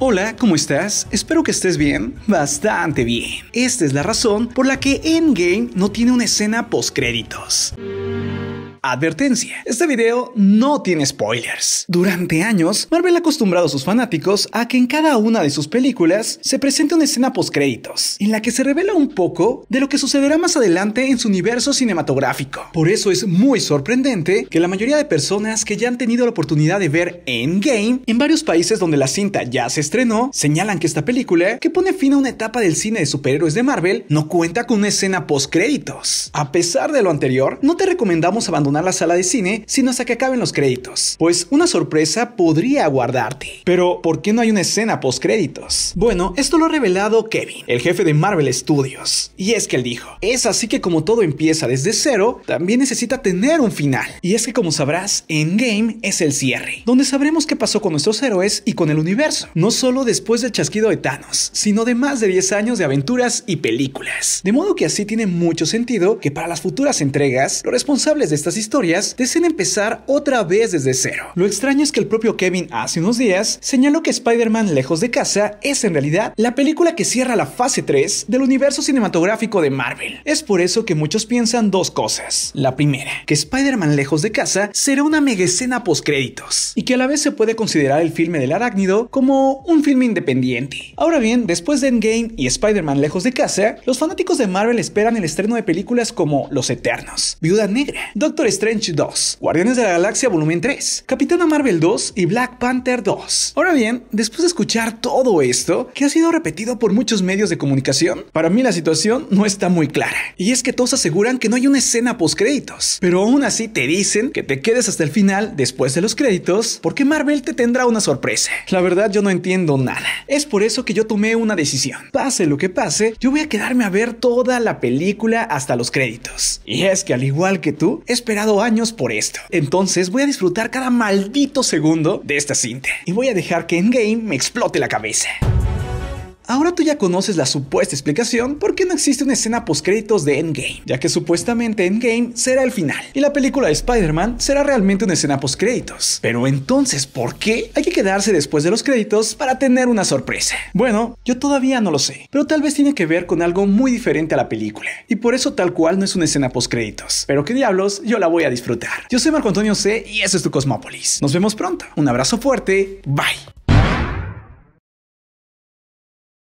Hola, ¿cómo estás? Espero que estés bien, bastante bien. Esta es la razón por la que Endgame no tiene una escena post créditos Advertencia, este video no tiene spoilers. Durante años, Marvel ha acostumbrado a sus fanáticos a que en cada una de sus películas se presente una escena post-créditos en la que se revela un poco de lo que sucederá más adelante en su universo cinematográfico. Por eso es muy sorprendente que la mayoría de personas que ya han tenido la oportunidad de ver Endgame, en varios países donde la cinta ya se estrenó, señalan que esta película, que pone fin a una etapa del cine de superhéroes de Marvel, no cuenta con una escena post-créditos. A pesar de lo anterior, no te recomendamos abandonar la sala de cine, sino hasta que acaben los créditos, pues una sorpresa podría aguardarte. Pero, ¿por qué no hay una escena post créditos? Bueno, esto lo ha revelado Kevin, el jefe de Marvel Studios, y es que él dijo, es así que como todo empieza desde cero, también necesita tener un final. Y es que como sabrás, Endgame es el cierre, donde sabremos qué pasó con nuestros héroes y con el universo, no solo después del chasquido de Thanos, sino de más de 10 años de aventuras y películas. De modo que así tiene mucho sentido que para las futuras entregas, los responsables de estas historias, deseen empezar otra vez desde cero. Lo extraño es que el propio Kevin hace unos días señaló que Spider-Man Lejos de Casa es en realidad la película que cierra la fase 3 del universo cinematográfico de Marvel. Es por eso que muchos piensan dos cosas. La primera, que Spider-Man Lejos de Casa será una mega escena postcréditos y que a la vez se puede considerar el filme del arácnido como un filme independiente. Ahora bien, después de Endgame y Spider-Man Lejos de Casa, los fanáticos de Marvel esperan el estreno de películas como Los Eternos, Viuda Negra, Doctor Strange 2, Guardianes de la Galaxia Volumen 3, Capitana Marvel 2 y Black Panther 2. Ahora bien, después de escuchar todo esto, que ha sido repetido por muchos medios de comunicación, para mí la situación no está muy clara. Y es que todos aseguran que no hay una escena post créditos, pero aún así te dicen que te quedes hasta el final después de los créditos porque Marvel te tendrá una sorpresa. La verdad yo no entiendo nada. Es por eso que yo tomé una decisión. Pase lo que pase, yo voy a quedarme a ver toda la película hasta los créditos. Y es que al igual que tú, he esperado años por esto. Entonces voy a disfrutar cada maldito segundo de esta cinta. Y voy a dejar que game me explote la cabeza. Ahora tú ya conoces la supuesta explicación por qué no existe una escena post-créditos de Endgame, ya que supuestamente Endgame será el final y la película de Spider-Man será realmente una escena post-créditos. Pero entonces, ¿por qué hay que quedarse después de los créditos para tener una sorpresa? Bueno, yo todavía no lo sé, pero tal vez tiene que ver con algo muy diferente a la película y por eso tal cual no es una escena post-créditos. Pero qué diablos, yo la voy a disfrutar. Yo soy Marco Antonio C y eso es tu Cosmópolis. Nos vemos pronto. Un abrazo fuerte. Bye.